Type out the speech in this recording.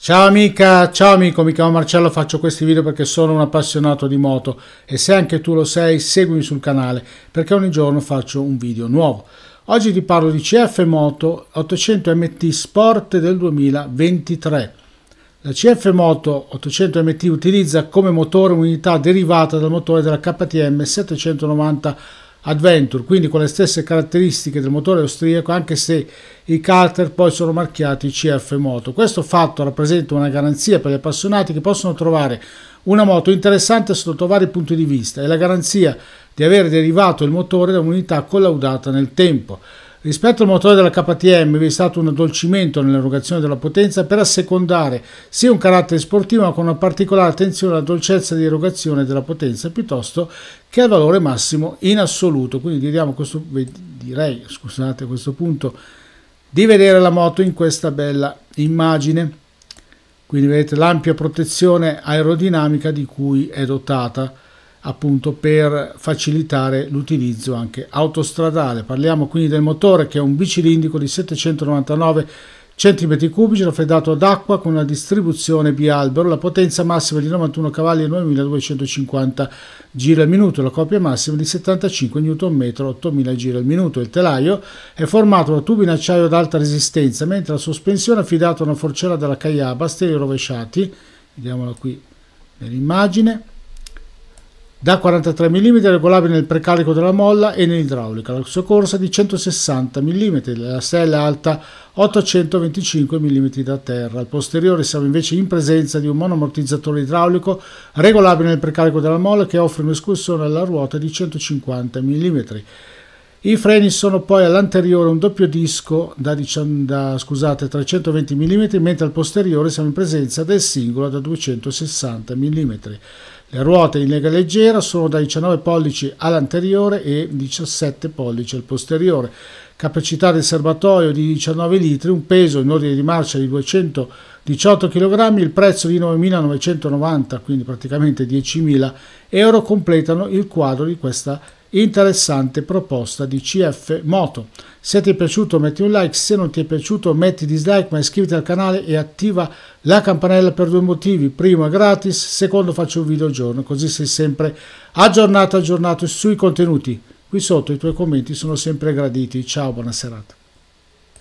Ciao amica, ciao amico, mi chiamo Marcello, faccio questi video perché sono un appassionato di moto e se anche tu lo sei seguimi sul canale perché ogni giorno faccio un video nuovo. Oggi ti parlo di CF Moto 800 MT Sport del 2023. La CF Moto 800 MT utilizza come motore un'unità derivata dal motore della KTM 790 Adventure, quindi con le stesse caratteristiche del motore austriaco, anche se i carter poi sono marchiati CF Moto. Questo fatto rappresenta una garanzia per gli appassionati che possono trovare una moto interessante sotto vari punti di vista e la garanzia di aver derivato il motore da un'unità collaudata nel tempo. Rispetto al motore della KTM vi è stato un addolcimento nell'erogazione della potenza per assecondare sia un carattere sportivo ma con una particolare attenzione alla dolcezza di erogazione della potenza piuttosto che al valore massimo in assoluto. Quindi direi, questo, direi scusate, a questo punto di vedere la moto in questa bella immagine quindi vedete l'ampia protezione aerodinamica di cui è dotata appunto per facilitare l'utilizzo anche autostradale. Parliamo quindi del motore che è un bicilindrico di 799 cm3 raffreddato ad acqua con una distribuzione bialbero, la potenza massima di 91 cavalli e 9250 giri al minuto, la coppia massima di 75 Nm 8000 giri al minuto. Il telaio è formato da tubi in acciaio ad alta resistenza, mentre la sospensione è affidata a una forcella della Cagliaba, steli rovesciati, vediamola qui nell'immagine, da 43 mm regolabile nel precarico della molla e nell'idraulica, la sua corsa è di 160 mm, la sella alta 825 mm da terra. Al posteriore siamo invece in presenza di un monoammortizzatore idraulico regolabile nel precarico della molla che offre un'escursione alla ruota di 150 mm. I freni sono poi all'anteriore un doppio disco da, da scusate, 320 mm, mentre al posteriore siamo in presenza del singolo da 260 mm. Le ruote in lega leggera sono da 19 pollici all'anteriore e 17 pollici al posteriore. Capacità del serbatoio di 19 litri, un peso in ordine di marcia di 200 mm. 18 kg, il prezzo di 9.990, quindi praticamente 10.000 euro, completano il quadro di questa interessante proposta di CF Moto. Se ti è piaciuto metti un like, se non ti è piaciuto metti dislike, ma iscriviti al canale e attiva la campanella per due motivi. Primo è gratis, secondo faccio un video al giorno, così sei sempre aggiornato, aggiornato sui contenuti. Qui sotto i tuoi commenti sono sempre graditi. Ciao, buona serata.